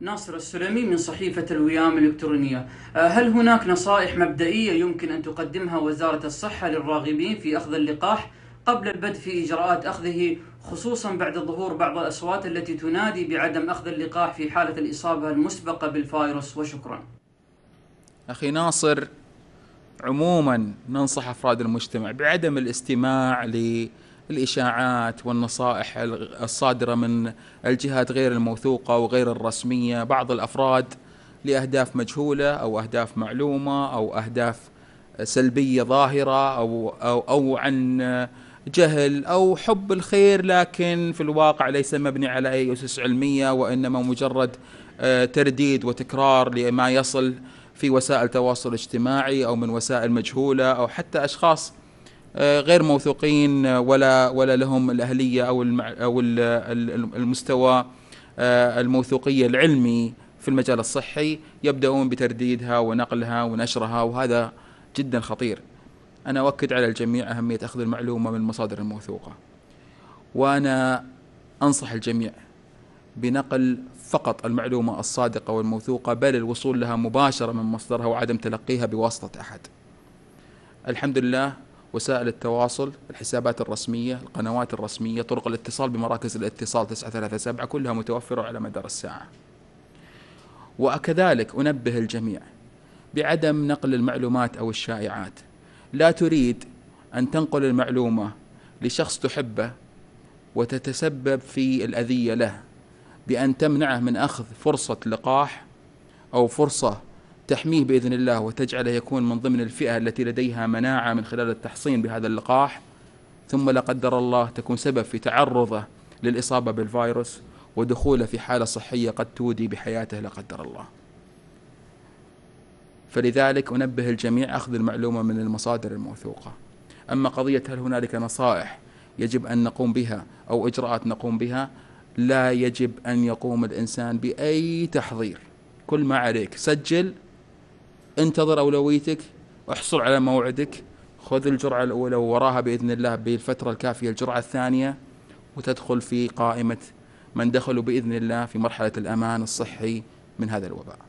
ناصر السلمي من صحيفة الويام الإلكترونية آه، هل هناك نصائح مبدئية يمكن أن تقدمها وزارة الصحة للراغبين في أخذ اللقاح قبل البدء في إجراءات أخذه خصوصا بعد ظهور بعض الأصوات التي تنادي بعدم أخذ اللقاح في حالة الإصابة المسبقة بالفيروس وشكرا أخي ناصر عموما ننصح أفراد المجتمع بعدم الاستماع ل الإشاعات والنصائح الصادرة من الجهات غير الموثوقة وغير الرسمية بعض الأفراد لأهداف مجهولة أو أهداف معلومة أو أهداف سلبية ظاهرة أو, أو, أو عن جهل أو حب الخير لكن في الواقع ليس مبني على أي أسس علمية وإنما مجرد آه، ترديد وتكرار لما يصل في وسائل تواصل اجتماعي أو من وسائل مجهولة أو حتى أشخاص آه، غير موثوقين آه، ولا ولا لهم الاهليه او او المستوى آه، الموثوقيه العلمي في المجال الصحي يبداون بترديدها ونقلها ونشرها وهذا جدا خطير. انا اؤكد على الجميع اهميه اخذ المعلومه من المصادر الموثوقه. وانا انصح الجميع بنقل فقط المعلومه الصادقه والموثوقه بل الوصول لها مباشره من مصدرها وعدم تلقيها بواسطه احد. الحمد لله وسائل التواصل الحسابات الرسمية القنوات الرسمية طرق الاتصال بمراكز الاتصال 937 كلها متوفرة على مدار الساعة وكذلك أنبه الجميع بعدم نقل المعلومات أو الشائعات لا تريد أن تنقل المعلومة لشخص تحبه وتتسبب في الأذية له بأن تمنعه من أخذ فرصة لقاح أو فرصة تحميه باذن الله وتجعله يكون من ضمن الفئه التي لديها مناعه من خلال التحصين بهذا اللقاح ثم لا قدر الله تكون سبب في تعرضه للاصابه بالفيروس ودخوله في حاله صحيه قد تودي بحياته لا قدر الله. فلذلك انبه الجميع اخذ المعلومه من المصادر الموثوقه. اما قضيه هل هنالك نصائح يجب ان نقوم بها او اجراءات نقوم بها لا يجب ان يقوم الانسان باي تحضير. كل ما عليك سجل انتظر أولويتك احصل على موعدك خذ الجرعة الأولى ووراها بإذن الله بالفترة الكافية الجرعة الثانية وتدخل في قائمة من دخلوا بإذن الله في مرحلة الأمان الصحي من هذا الوباء